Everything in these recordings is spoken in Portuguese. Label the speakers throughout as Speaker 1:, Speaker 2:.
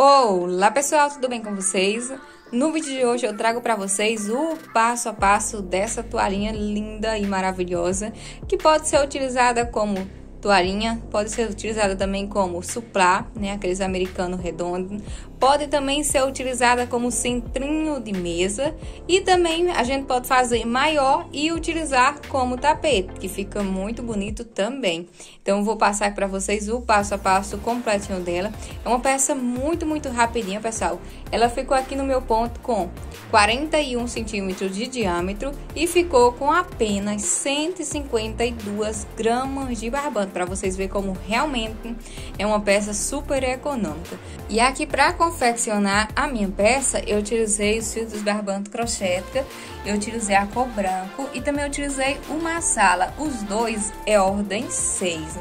Speaker 1: Olá pessoal, tudo bem com vocês? No vídeo de hoje eu trago para vocês o passo a passo dessa toalhinha linda e maravilhosa que pode ser utilizada como toalhinha, pode ser utilizada também como suplá, né, aqueles americano redondo, Pode também ser utilizada como centrinho de mesa e também a gente pode fazer maior e utilizar como tapete, que fica muito bonito também. Então vou passar para vocês o passo a passo completinho dela. É uma peça muito, muito rapidinha, pessoal. Ela ficou aqui no meu ponto com 41 centímetros de diâmetro e ficou com apenas 152 gramas de barbante, para vocês verem como realmente é uma peça super econômica. E aqui para confeccionar a minha peça, eu utilizei os fios dos barbanto crochética, eu utilizei a cor branco e também utilizei uma sala. Os dois é ordem 6.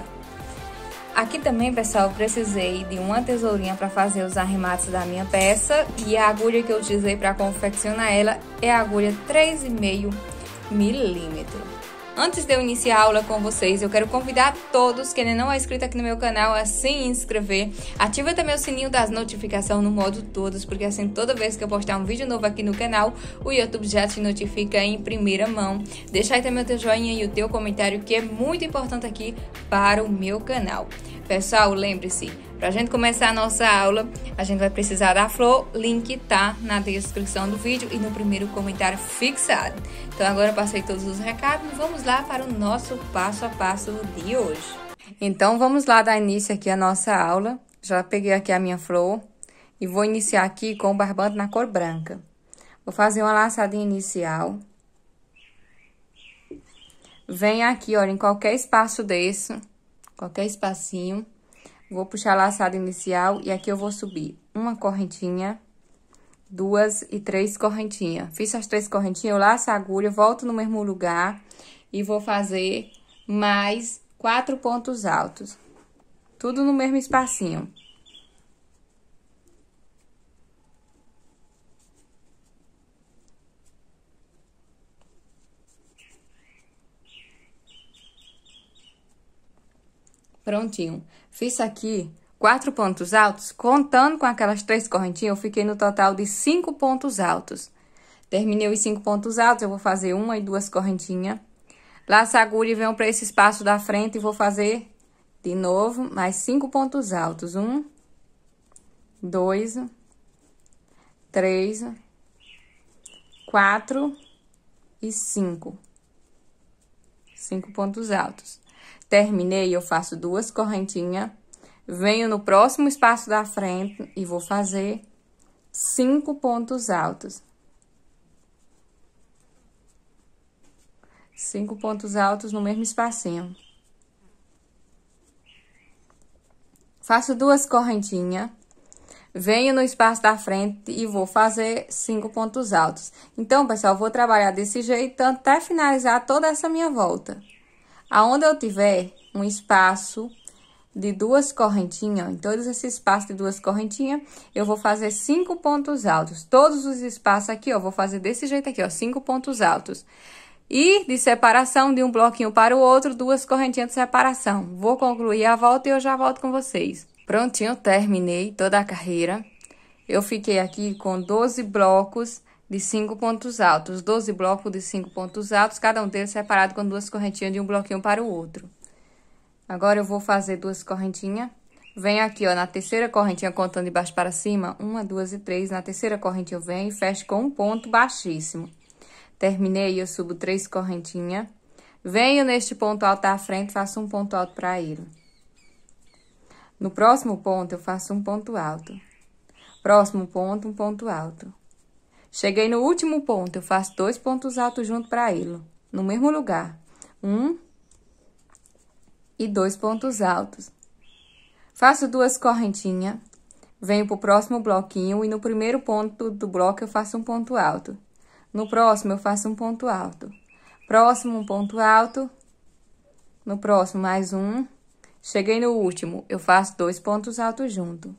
Speaker 1: Aqui também, pessoal, precisei de uma tesourinha para fazer os arremates da minha peça e a agulha que eu utilizei para confeccionar ela é a agulha 3,5 milímetro. Antes de eu iniciar a aula com vocês, eu quero convidar todos que ainda não é inscrito aqui no meu canal a se inscrever. Ativa também o sininho das notificações no modo todos, porque assim toda vez que eu postar um vídeo novo aqui no canal, o YouTube já te notifica em primeira mão. Deixa aí também o teu joinha e o teu comentário, que é muito importante aqui para o meu canal. Pessoal, lembre-se, para a gente começar a nossa aula, a gente vai precisar da flor. Link tá na descrição do vídeo e no primeiro comentário fixado. Então agora passei todos os recados. Vamos lá para o nosso passo a passo de hoje. Então vamos lá dar início aqui à nossa aula. Já peguei aqui a minha flor e vou iniciar aqui com o barbante na cor branca. Vou fazer uma laçadinha inicial. Vem aqui, olha, em qualquer espaço desse qualquer espacinho. Vou puxar a laçada inicial e aqui eu vou subir uma correntinha, duas e três correntinhas. Fiz as três correntinhas, eu laço a agulha, volto no mesmo lugar e vou fazer mais quatro pontos altos. Tudo no mesmo espacinho. Prontinho. Fiz aqui quatro pontos altos. Contando com aquelas três correntinhas, eu fiquei no total de cinco pontos altos. Terminei os cinco pontos altos, eu vou fazer uma e duas correntinhas. Laço a agulha e venho para esse espaço da frente e vou fazer de novo mais cinco pontos altos. Um, dois, três, quatro e cinco. Cinco pontos altos. Terminei, eu faço duas correntinhas, venho no próximo espaço da frente e vou fazer cinco pontos altos. Cinco pontos altos no mesmo espacinho. Faço duas correntinhas, venho no espaço da frente e vou fazer cinco pontos altos. Então, pessoal, vou trabalhar desse jeito até finalizar toda essa minha volta. Aonde eu tiver um espaço de duas correntinhas, em todos esses espaços de duas correntinhas, eu vou fazer cinco pontos altos. Todos os espaços aqui, ó, vou fazer desse jeito aqui, ó, cinco pontos altos. E de separação de um bloquinho para o outro, duas correntinhas de separação. Vou concluir a volta e eu já volto com vocês. Prontinho, terminei toda a carreira. Eu fiquei aqui com 12 blocos de cinco pontos altos, 12 blocos de cinco pontos altos, cada um deles separado com duas correntinhas de um bloquinho para o outro. Agora eu vou fazer duas correntinhas. Venho aqui, ó, na terceira correntinha, contando de baixo para cima, uma, duas e três. Na terceira correntinha eu venho e fecho com um ponto baixíssimo. Terminei, eu subo três correntinhas. Venho neste ponto alto à frente, faço um ponto alto para ele. No próximo ponto, eu faço um ponto alto. Próximo ponto, um ponto alto. Cheguei no último ponto, eu faço dois pontos altos junto para ele, no mesmo lugar. Um e dois pontos altos. Faço duas correntinhas, venho para o próximo bloquinho e no primeiro ponto do bloco eu faço um ponto alto. No próximo eu faço um ponto alto. Próximo um ponto alto. No próximo mais um. Cheguei no último, eu faço dois pontos altos junto.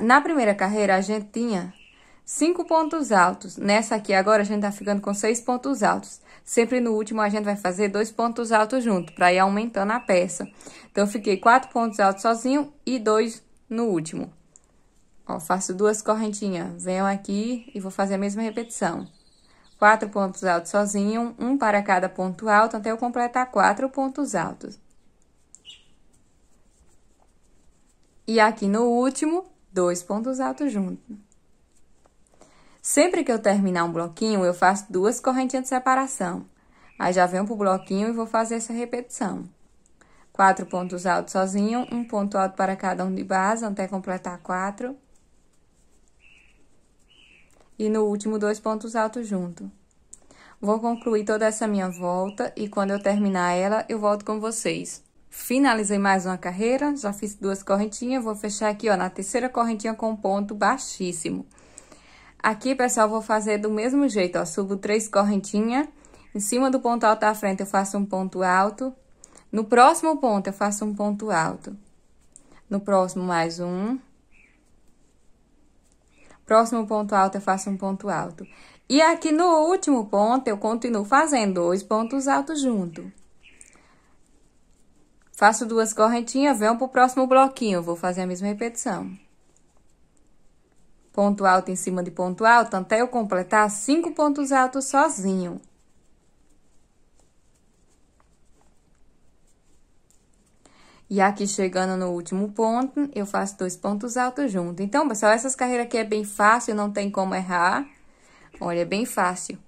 Speaker 1: Na primeira carreira a gente tinha Cinco pontos altos. Nessa aqui agora a gente tá ficando com seis pontos altos. Sempre no último a gente vai fazer dois pontos altos junto, para ir aumentando a peça. Então, fiquei quatro pontos altos sozinho e dois no último. Ó, faço duas correntinhas. Venho aqui e vou fazer a mesma repetição quatro pontos altos sozinho, um para cada ponto alto, até eu completar quatro pontos altos. E aqui no último, dois pontos altos juntos. Sempre que eu terminar um bloquinho, eu faço duas correntinhas de separação. Aí já venho pro bloquinho e vou fazer essa repetição. Quatro pontos altos sozinho, um ponto alto para cada um de base, até completar quatro. E no último, dois pontos altos junto. Vou concluir toda essa minha volta e quando eu terminar ela, eu volto com vocês. Finalizei mais uma carreira, já fiz duas correntinhas, vou fechar aqui ó, na terceira correntinha com ponto baixíssimo. Aqui, pessoal, vou fazer do mesmo jeito, ó, subo três correntinhas, em cima do ponto alto da frente eu faço um ponto alto, no próximo ponto eu faço um ponto alto, no próximo mais um, próximo ponto alto eu faço um ponto alto. E aqui no último ponto eu continuo fazendo dois pontos altos junto. Faço duas correntinhas, venho pro próximo bloquinho, vou fazer a mesma repetição ponto alto em cima de ponto alto até eu completar cinco pontos altos sozinho. E aqui chegando no último ponto, eu faço dois pontos altos junto. Então, pessoal, essas carreiras aqui é bem fácil, não tem como errar. Olha, é bem fácil.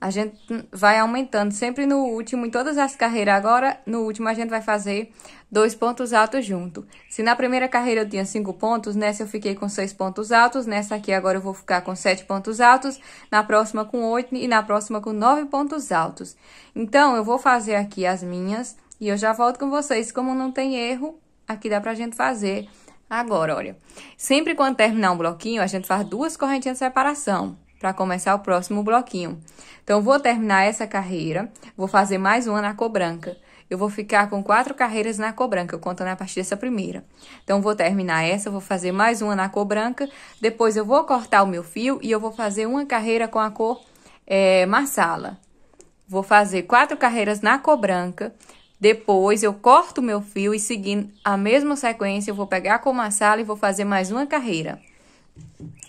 Speaker 1: A gente vai aumentando sempre no último, em todas as carreiras agora, no último a gente vai fazer dois pontos altos junto. Se na primeira carreira eu tinha cinco pontos, nessa eu fiquei com seis pontos altos, nessa aqui agora eu vou ficar com sete pontos altos, na próxima com oito e na próxima com nove pontos altos. Então, eu vou fazer aqui as minhas e eu já volto com vocês. Como não tem erro, aqui dá pra gente fazer agora, olha. Sempre quando terminar um bloquinho, a gente faz duas correntinhas de separação para começar o próximo bloquinho. Então, vou terminar essa carreira, vou fazer mais uma na cor branca. Eu vou ficar com quatro carreiras na cor branca, contando a partir dessa primeira. Então, vou terminar essa, vou fazer mais uma na cor branca, depois eu vou cortar o meu fio e eu vou fazer uma carreira com a cor é, marsala. Vou fazer quatro carreiras na cor branca, depois eu corto o meu fio e seguindo a mesma sequência, eu vou pegar a cor marsala e vou fazer mais uma carreira.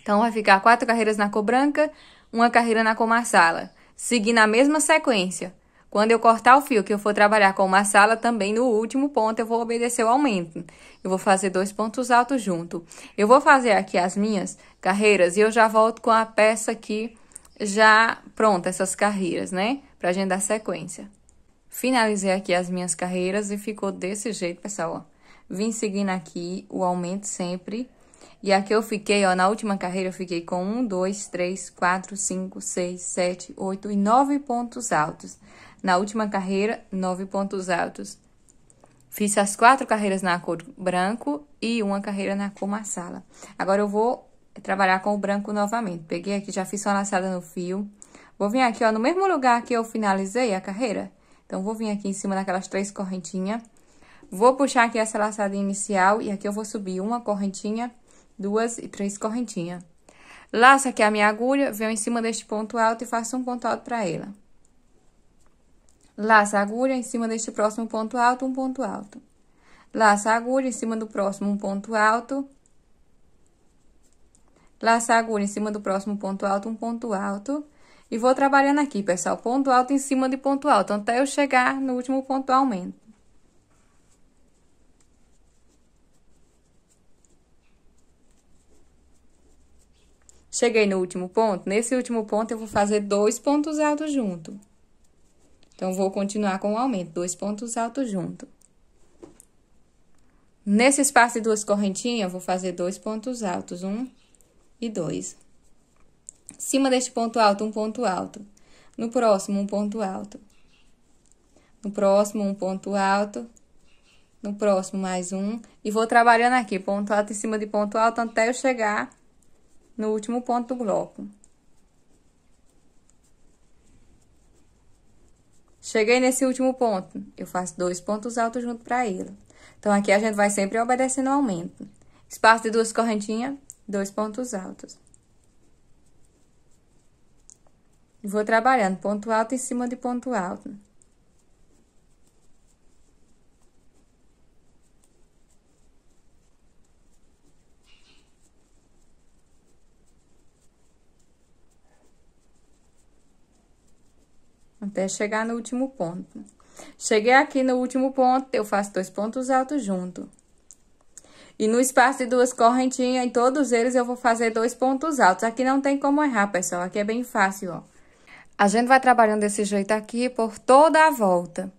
Speaker 1: Então vai ficar quatro carreiras na cor branca, uma carreira na cor marsala, seguindo a mesma sequência. Quando eu cortar o fio que eu for trabalhar com uma sala, também no último ponto eu vou obedecer o aumento. Eu vou fazer dois pontos altos junto. Eu vou fazer aqui as minhas carreiras e eu já volto com a peça aqui já pronta, essas carreiras, né? Pra gente dar sequência. Finalizei aqui as minhas carreiras e ficou desse jeito, pessoal, ó. Vim seguindo aqui o aumento sempre e aqui eu fiquei, ó, na última carreira eu fiquei com um, dois, três, quatro, cinco, seis, sete, oito e nove pontos altos. Na última carreira, nove pontos altos. Fiz as quatro carreiras na cor branco e uma carreira na cor maçala. Agora eu vou trabalhar com o branco novamente. Peguei aqui, já fiz uma laçada no fio. Vou vir aqui, ó, no mesmo lugar que eu finalizei a carreira. Então, vou vir aqui em cima daquelas três correntinhas. Vou puxar aqui essa laçada inicial e aqui eu vou subir uma correntinha duas e três correntinhas. Laço aqui é a minha agulha, venho em cima deste ponto alto e faço um ponto alto para ela. Laço a agulha em cima deste próximo ponto alto, um ponto alto. Laço a agulha em cima do próximo, um ponto alto. Laço a agulha em cima do próximo ponto alto, um ponto alto. E vou trabalhando aqui, pessoal, ponto alto em cima de ponto alto, até eu chegar no último ponto aumento. Cheguei no último ponto. Nesse último ponto, eu vou fazer dois pontos altos junto. Então, vou continuar com o aumento. Dois pontos altos junto. Nesse espaço de duas correntinhas, vou fazer dois pontos altos. Um e dois. Em cima deste ponto alto, um ponto alto. No próximo, um ponto alto. No próximo, um ponto alto. No próximo, mais um. E vou trabalhando aqui, ponto alto em cima de ponto alto, até eu chegar no último ponto do bloco. Cheguei nesse último ponto, eu faço dois pontos altos junto para ele. Então, aqui a gente vai sempre obedecendo ao aumento. Espaço de duas correntinhas, dois pontos altos. Vou trabalhando ponto alto em cima de ponto alto. até chegar no último ponto. Cheguei aqui no último ponto, eu faço dois pontos altos junto. E no espaço de duas correntinhas, em todos eles, eu vou fazer dois pontos altos. Aqui não tem como errar, pessoal. Aqui é bem fácil, ó. A gente vai trabalhando desse jeito aqui por toda a volta.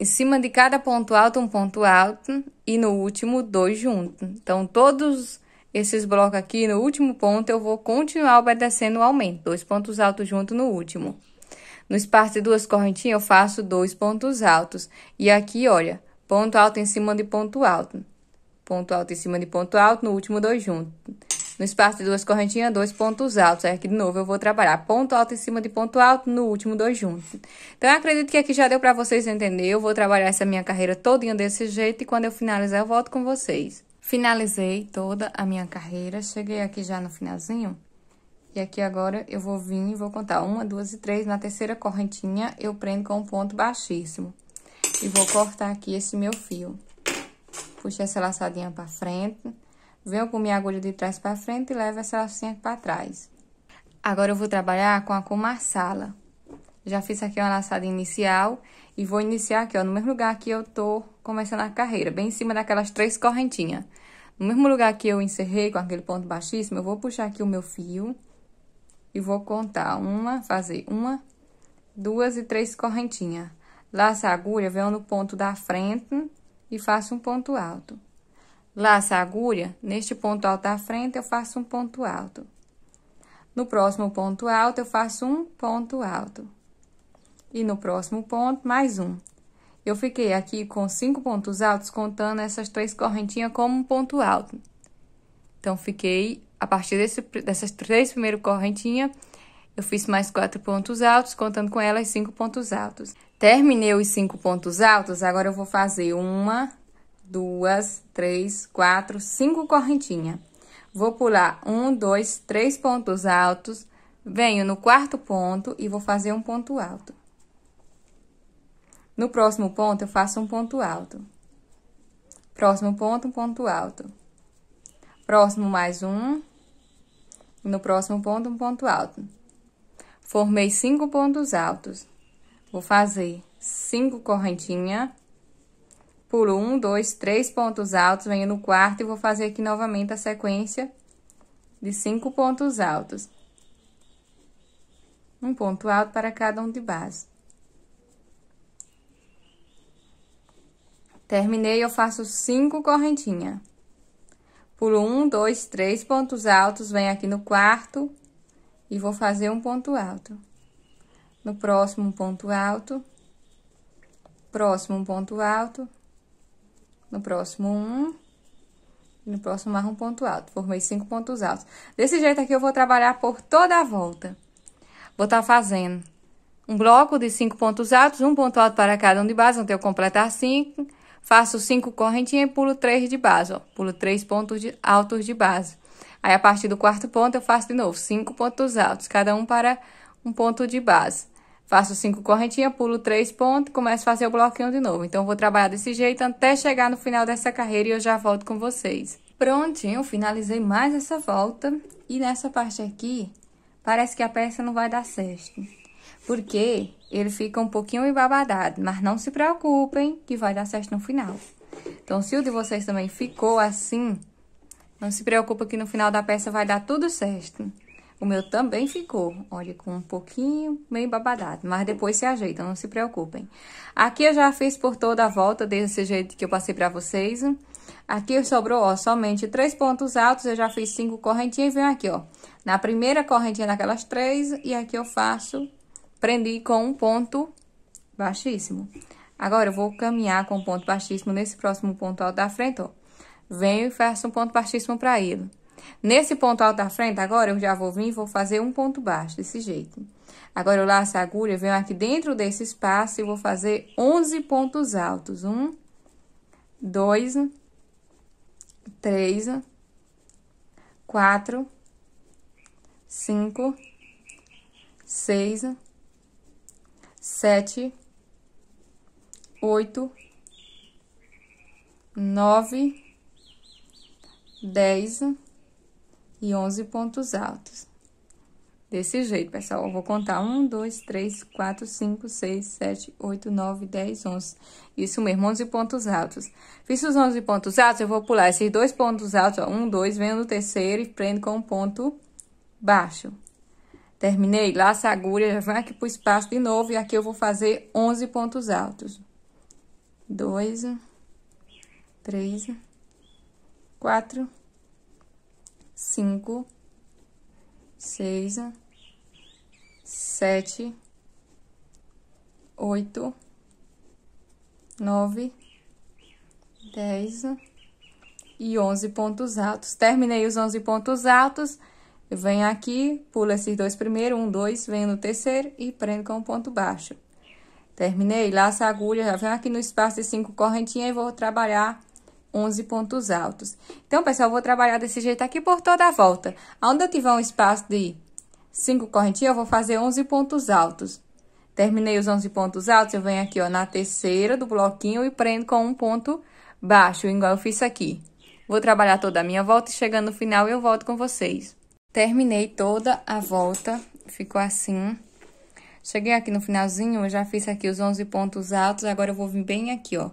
Speaker 1: Em cima de cada ponto alto, um ponto alto. E no último, dois juntos. Então, todos esses blocos aqui, no último ponto, eu vou continuar obedecendo o aumento. Dois pontos altos junto no último. No espaço de duas correntinhas, eu faço dois pontos altos. E aqui, olha, ponto alto em cima de ponto alto. Ponto alto em cima de ponto alto, no último dois juntos. No espaço de duas correntinhas, dois pontos altos. Aqui, de novo, eu vou trabalhar ponto alto em cima de ponto alto, no último dois juntos. Então, eu acredito que aqui já deu para vocês entender. Eu vou trabalhar essa minha carreira todinha desse jeito e quando eu finalizar, eu volto com vocês. Finalizei toda a minha carreira, cheguei aqui já no finalzinho e aqui agora eu vou vir e vou contar uma, duas e três. Na terceira correntinha eu prendo com um ponto baixíssimo. E vou cortar aqui esse meu fio. Puxo essa laçadinha pra frente. Venho com minha agulha de trás pra frente e levo essa lacinha pra trás. Agora eu vou trabalhar com a cor marsala. Já fiz aqui uma laçada inicial e vou iniciar aqui, ó, no mesmo lugar que eu tô começando a carreira, bem em cima daquelas três correntinhas. No mesmo lugar que eu encerrei com aquele ponto baixíssimo, eu vou puxar aqui o meu fio e vou contar uma, fazer uma, duas e três correntinhas. laço a agulha, venho no ponto da frente e faço um ponto alto. laço a agulha, neste ponto alto da frente eu faço um ponto alto. No próximo ponto alto eu faço um ponto alto. E no próximo ponto, mais um. Eu fiquei aqui com cinco pontos altos, contando essas três correntinhas como um ponto alto. Então, fiquei a partir desse, dessas três primeiras correntinhas, eu fiz mais quatro pontos altos, contando com elas cinco pontos altos. Terminei os cinco pontos altos, agora eu vou fazer uma, duas, três, quatro, cinco correntinhas. Vou pular um, dois, três pontos altos, venho no quarto ponto e vou fazer um ponto alto. No próximo ponto, eu faço um ponto alto. Próximo ponto, um ponto alto. Próximo, mais um. No próximo ponto, um ponto alto. Formei cinco pontos altos. Vou fazer cinco correntinhas. Pulo um, dois, três pontos altos. Venho no quarto e vou fazer aqui novamente a sequência de cinco pontos altos. Um ponto alto para cada um de base. Terminei, eu faço cinco correntinhas. Pulo um, dois, três pontos altos, vem aqui no quarto e vou fazer um ponto alto. No próximo, um ponto alto. Próximo, um ponto alto. No próximo, um. No próximo, mais um ponto alto. Formei cinco pontos altos. Desse jeito aqui, eu vou trabalhar por toda a volta. Vou estar tá fazendo um bloco de cinco pontos altos, um ponto alto para cada um de base, onde eu completar cinco faço cinco correntinhas e pulo três de base, ó. Pulo três pontos de, altos de base. Aí, a partir do quarto ponto, eu faço de novo cinco pontos altos, cada um para um ponto de base. Faço cinco correntinhas, pulo três pontos e começo a fazer o bloquinho de novo. Então, vou trabalhar desse jeito até chegar no final dessa carreira e eu já volto com vocês. Prontinho, finalizei mais essa volta. E nessa parte aqui, parece que a peça não vai dar certo porque ele fica um pouquinho embabadado, mas não se preocupem que vai dar certo no final. Então, se o de vocês também ficou assim, não se preocupa que no final da peça vai dar tudo certo. O meu também ficou, olha, com um pouquinho meio babadado, mas depois se ajeita, não se preocupem. Aqui eu já fiz por toda a volta, desse jeito que eu passei pra vocês. Aqui sobrou, ó, somente três pontos altos, eu já fiz cinco correntinhas e venho aqui, ó, na primeira correntinha daquelas três, e aqui eu faço Prendi com um ponto baixíssimo. Agora, eu vou caminhar com um ponto baixíssimo nesse próximo ponto alto da frente, ó. Venho e faço um ponto baixíssimo para ele. Nesse ponto alto da frente, agora, eu já vou vir e vou fazer um ponto baixo, desse jeito. Agora, eu laço a agulha, venho aqui dentro desse espaço e vou fazer 11 pontos altos. Um, dois, três, quatro, cinco, seis, sete, oito, nove, dez e onze pontos altos. Desse jeito, pessoal, eu vou contar um, dois, três, quatro, cinco, seis, sete, oito, nove, dez, onze. Isso mesmo, onze pontos altos. Fiz os onze pontos altos, eu vou pular esses dois pontos altos, ó, um, dois, venho no terceiro e prendo com um ponto baixo. Terminei, laça a agulha, já vai aqui pro espaço de novo e aqui eu vou fazer 11 pontos altos. 2, 3, 4, 5, 6, 7, 8, 9, 10 e 11 pontos altos. Terminei os 11 pontos altos. Eu Venho aqui, pulo esses dois primeiro, um, dois, venho no terceiro e prendo com um ponto baixo. Terminei, laço a agulha, já venho aqui no espaço de cinco correntinhas e vou trabalhar 11 pontos altos. Então, pessoal, vou trabalhar desse jeito aqui por toda a volta. Onde eu tiver um espaço de cinco correntinhas, eu vou fazer 11 pontos altos. Terminei os 11 pontos altos, eu venho aqui, ó, na terceira do bloquinho e prendo com um ponto baixo, igual eu fiz aqui. Vou trabalhar toda a minha volta e chegando no final eu volto com vocês. Terminei toda a volta, ficou assim. Cheguei aqui no finalzinho, já fiz aqui os 11 pontos altos, agora eu vou vir bem aqui, ó.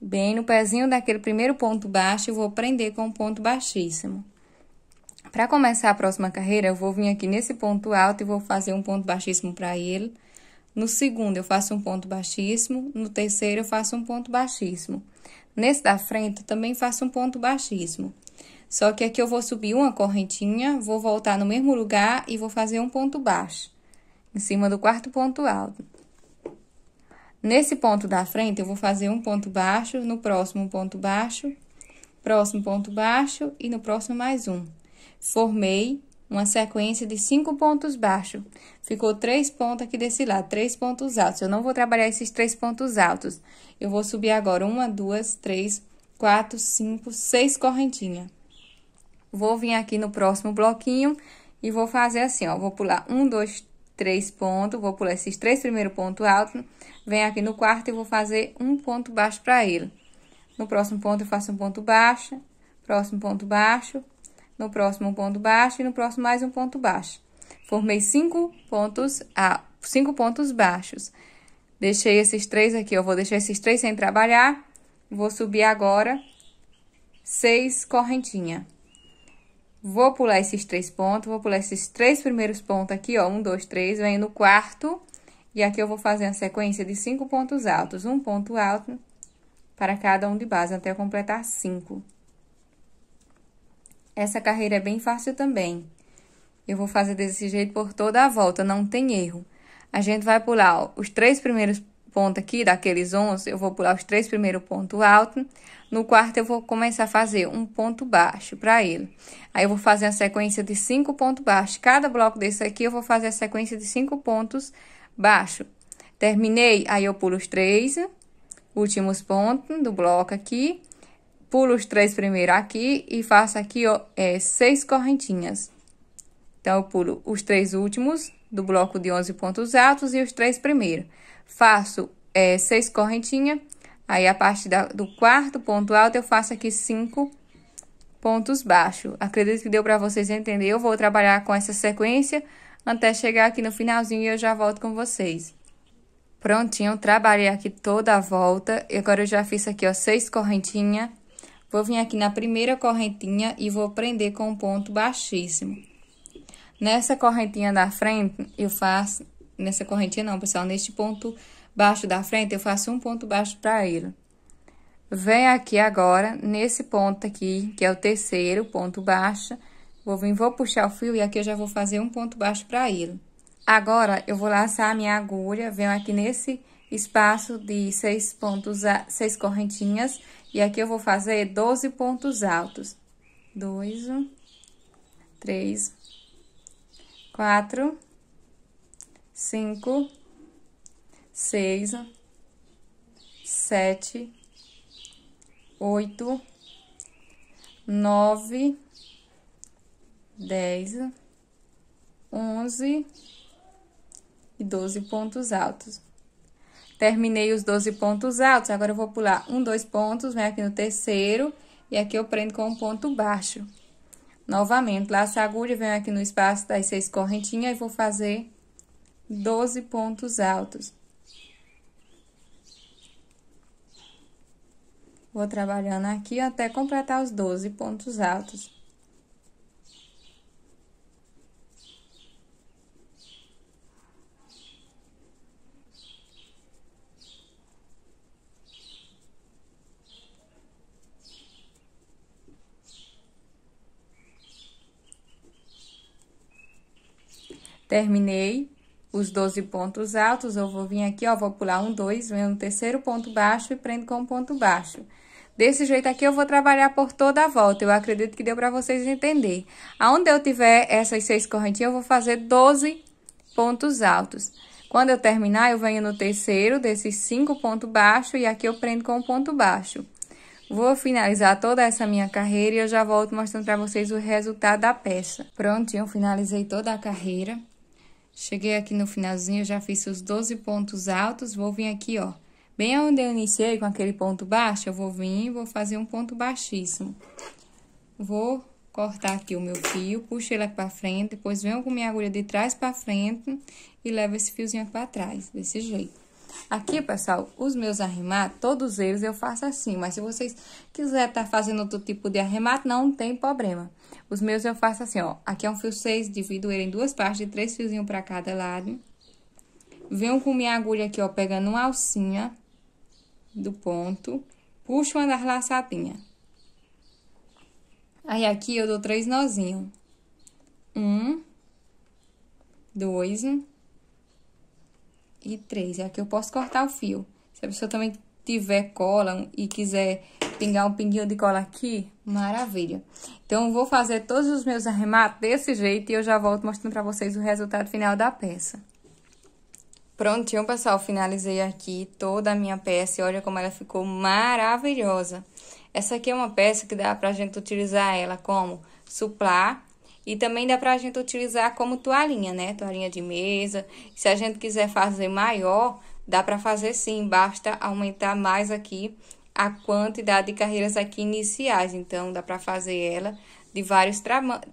Speaker 1: Bem no pezinho daquele primeiro ponto baixo, eu vou prender com um ponto baixíssimo. Para começar a próxima carreira, eu vou vir aqui nesse ponto alto e vou fazer um ponto baixíssimo para ele. No segundo, eu faço um ponto baixíssimo. No terceiro, eu faço um ponto baixíssimo. Nesse da frente, também faço um ponto baixíssimo. Só que aqui eu vou subir uma correntinha, vou voltar no mesmo lugar e vou fazer um ponto baixo, em cima do quarto ponto alto. Nesse ponto da frente, eu vou fazer um ponto baixo, no próximo um ponto baixo, próximo ponto baixo e no próximo mais um. Formei uma sequência de cinco pontos baixos. Ficou três pontos aqui desse lado, três pontos altos. Eu não vou trabalhar esses três pontos altos. Eu vou subir agora uma, duas, três, quatro, cinco, seis correntinhas. Vou vir aqui no próximo bloquinho e vou fazer assim, ó. Vou pular um, dois, três pontos, vou pular esses três primeiros pontos altos, venho aqui no quarto e vou fazer um ponto baixo para ele. No próximo ponto eu faço um ponto baixo, próximo ponto baixo, no próximo um ponto baixo e no próximo mais um ponto baixo. Formei cinco pontos, cinco pontos baixos. Deixei esses três aqui, eu vou deixar esses três sem trabalhar. Vou subir agora seis correntinhas. Vou pular esses três pontos, vou pular esses três primeiros pontos aqui, ó. Um, dois, três, venho no quarto. E aqui eu vou fazer a sequência de cinco pontos altos. Um ponto alto para cada um de base, até eu completar cinco. Essa carreira é bem fácil também. Eu vou fazer desse jeito por toda a volta, não tem erro. A gente vai pular ó, os três primeiros ponto aqui, daqueles 11, eu vou pular os três primeiros pontos altos. No quarto, eu vou começar a fazer um ponto baixo para ele. Aí, eu vou fazer a sequência de cinco pontos baixos. Cada bloco desse aqui, eu vou fazer a sequência de cinco pontos baixos. Terminei, aí eu pulo os três últimos pontos do bloco aqui. Pulo os três primeiros aqui e faço aqui, ó, é, seis correntinhas. Então, eu pulo os três últimos do bloco de 11 pontos altos e os três primeiros faço é, seis correntinhas, aí a parte da, do quarto ponto alto eu faço aqui cinco pontos baixos. Acredito que deu para vocês entender. Eu vou trabalhar com essa sequência até chegar aqui no finalzinho e eu já volto com vocês. Prontinho, trabalhei aqui toda a volta. E agora eu já fiz aqui, ó, seis correntinhas. Vou vir aqui na primeira correntinha e vou prender com um ponto baixíssimo. Nessa correntinha da frente, eu faço nessa correntinha não, pessoal. Neste ponto baixo da frente, eu faço um ponto baixo para ele. Vem aqui agora, nesse ponto aqui, que é o terceiro ponto baixo, vou vir, vou puxar o fio e aqui eu já vou fazer um ponto baixo para ele. Agora, eu vou laçar a minha agulha, venho aqui nesse espaço de seis pontos, a seis correntinhas, e aqui eu vou fazer 12 pontos altos. Dois, três, quatro, cinco, seis, sete, oito, nove, dez, onze e doze pontos altos. Terminei os doze pontos altos, agora eu vou pular um, dois pontos, vem aqui no terceiro e aqui eu prendo com um ponto baixo. Novamente, laço a agulha, venho aqui no espaço das seis correntinhas e vou fazer 12 pontos altos. Vou trabalhando aqui até completar os 12 pontos altos. Terminei os 12 pontos altos, eu vou vir aqui, ó, vou pular um, dois, venho no terceiro ponto baixo e prendo com um ponto baixo. Desse jeito aqui, eu vou trabalhar por toda a volta. Eu acredito que deu para vocês entender. Aonde eu tiver essas seis correntinhas, eu vou fazer 12 pontos altos. Quando eu terminar, eu venho no terceiro desses cinco pontos baixos e aqui eu prendo com um ponto baixo. Vou finalizar toda essa minha carreira e eu já volto mostrando para vocês o resultado da peça. Prontinho, finalizei toda a carreira. Cheguei aqui no finalzinho, já fiz os 12 pontos altos, vou vir aqui, ó. Bem onde eu iniciei com aquele ponto baixo, eu vou vir e vou fazer um ponto baixíssimo. Vou cortar aqui o meu fio, puxo ele aqui pra frente, depois venho com minha agulha de trás pra frente e levo esse fiozinho aqui pra trás, desse jeito. Aqui, pessoal, os meus arremates, todos eles eu faço assim, mas se vocês quiserem estar tá fazendo outro tipo de arremate, não tem problema. Os meus eu faço assim, ó. Aqui é um fio 6, divido ele em duas partes, de três fiozinhos para cada lado. Venho com minha agulha aqui, ó, pegando uma alcinha do ponto, puxo uma das laçadinhas. Aí, aqui eu dou três nozinhos. Um, dois, e 3. É aqui eu posso cortar o fio. Se a pessoa também tiver cola e quiser pingar um pinguinho de cola aqui, maravilha. Então, vou fazer todos os meus arremates desse jeito e eu já volto mostrando pra vocês o resultado final da peça. Prontinho, pessoal, finalizei aqui toda a minha peça e olha como ela ficou maravilhosa. Essa aqui é uma peça que dá pra gente utilizar ela como suplar e também dá pra gente utilizar como toalhinha, né? Toalhinha de mesa. Se a gente quiser fazer maior, dá pra fazer sim. Basta aumentar mais aqui a quantidade de carreiras aqui iniciais. Então, dá pra fazer ela de vários,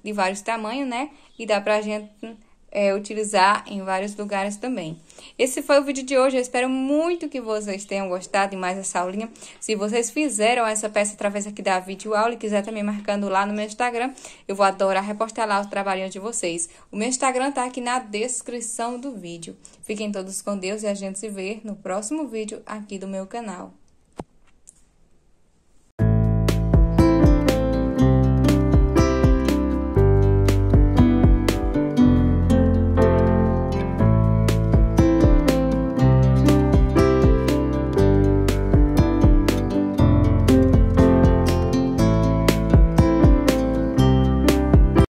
Speaker 1: de vários tamanhos, né? E dá pra gente é, utilizar em vários lugares também. Esse foi o vídeo de hoje. Eu espero muito que vocês tenham gostado de mais essa aulinha. Se vocês fizeram essa peça através aqui da videoaula e quiser também marcando lá no meu Instagram, eu vou adorar repostar lá os trabalhinhos de vocês. O meu Instagram tá aqui na descrição do vídeo. Fiquem todos com Deus e a gente se vê no próximo vídeo aqui do meu canal.